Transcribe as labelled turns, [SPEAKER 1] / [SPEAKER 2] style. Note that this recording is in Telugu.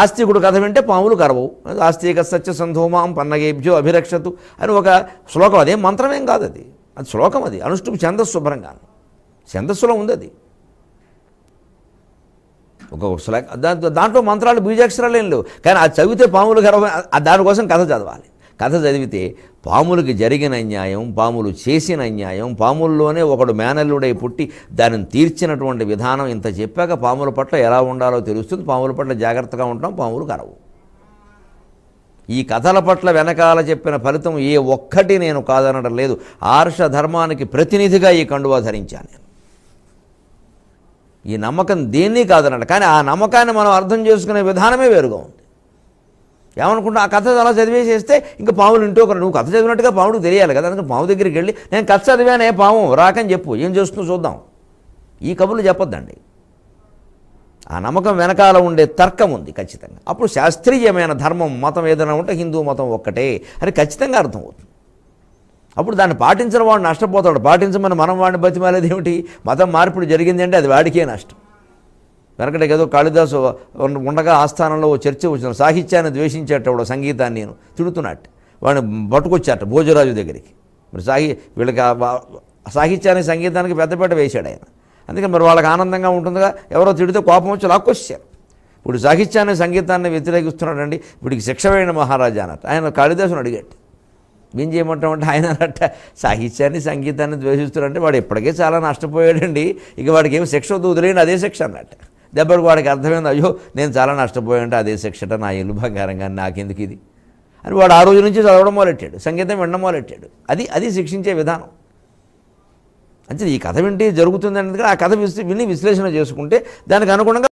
[SPEAKER 1] ఆస్తికుడు కథ వింటే పాములు కరవవు ఆస్తిక సత్యసంధోమాం పన్నగేభ్యో అభిరక్షతు అని ఒక శ్లోకం అదే మంత్రమేం కాదు అది అది శ్లోకం అది అనుష్ఠు ఛందస్సుభ్రంగాను ఛందస్సులో ఉంది అది ఒక శ్లోక దాంట్లో మంత్రాలు బీజాక్షరాలు ఏం లేవు కానీ అది చదివితే పాములు కరవ దానికోసం కథ చదవాలి కథ చదివితే పాములకి జరిగిన అన్యాయం పాములు చేసిన అన్యాయం పాముల్లోనే ఒకడు మేనల్లుడై పుట్టి దానిని తీర్చినటువంటి విధానం ఇంత చెప్పాక పాముల పట్ల ఎలా ఉండాలో తెలుస్తుంది పాముల పట్ల జాగ్రత్తగా ఉంటాం పాములు కరవు ఈ కథల పట్ల వెనకాల చెప్పిన ఫలితం ఏ ఒక్కటి నేను కాదనడం లేదు ఆర్ష ధర్మానికి ప్రతినిధిగా ఈ కండువా ధరించాను నేను ఈ నమ్మకం దేన్ని కాదనట కానీ ఆ నమ్మకాన్ని మనం అర్థం చేసుకునే విధానమే వేరుగా ఉంది ఏమనుకుంటా ఆ కథ అలా చదివేసేస్తే ఇంకా పాములు ఇంటో ఒకరు నువ్వు కథ చదివినట్టుగా పాముడికి తెలియాలి కదా అందుకని పాము దగ్గరికి వెళ్ళి నేను కథ చదివానే పాము రాకని చెప్పు ఏం చేస్తున్నావు చూద్దాం ఈ కబుర్లు చెప్పొద్దండి ఆ నమ్మకం వెనకాల ఉండే తర్కం ఉంది ఖచ్చితంగా అప్పుడు శాస్త్రీయమైన ధర్మం మతం ఏదైనా ఉంటే హిందూ మతం ఒక్కటే అని ఖచ్చితంగా అర్థమవుతుంది అప్పుడు దాన్ని పాటించిన వాడు నష్టపోతాడు పాటించమని మనం వాడిని బతిమాలేదేమిటి మతం మార్పిడి జరిగిందంటే అది వాడికే నష్టం వెనకట ఏదో కాళిదాసు ఉండగా ఆస్థానంలో ఓ చర్చ వచ్చిన సాహిత్యాన్ని ద్వేషించేటప్పుడు సంగీతాన్ని నేను తిడుతున్నట్టు వాడిని పట్టుకొచ్చాట భోజరాజు దగ్గరికి మరి సాహి వీళ్ళకి సాహిత్యానికి సంగీతానికి పెద్దపేట వేశాడు ఆయన అందుకే మరి వాళ్ళకి ఆనందంగా ఉంటుందిగా ఎవరో తిడితే కోపం వచ్చి లాక్కొచ్చారు ఇప్పుడు సాహిత్యాన్ని సంగీతాన్ని వ్యతిరేకిస్తున్నాడండి వీడికి శిక్ష వేయడం మహారాజా అన్నట్టు ఆయన కాళిదాసుని అడిగాడు ఏం చేయమంటామంటే ఆయన అన్నట్ట సాహిత్యాన్ని సంగీతాన్ని ద్వేషిస్తున్నాడంటే వాడు ఇప్పటికే చాలా నష్టపోయాడండి ఇక వాడికి ఏమి శిక్ష వద్దు వదిలేయండి అదే శిక్ష అన్నట్టు దెబ్బకు వాడికి అర్థమైంది అయ్యో నేను చాలా అంటే అదే శిక్షట నా ఇల్లు బంగారం కానీ నాకెందుకు ఇది అని వాడు ఆ రోజు నుంచి చదవడం మొదలెట్టాడు సంగీతం వినడం మొదలెట్టాడు అది అది శిక్షించే విధానం అంటే ఈ కథ వింటే జరుగుతుంది అనేది ఆ కథ విని విశ్లేషణ చేసుకుంటే దానికి అనుగుణంగా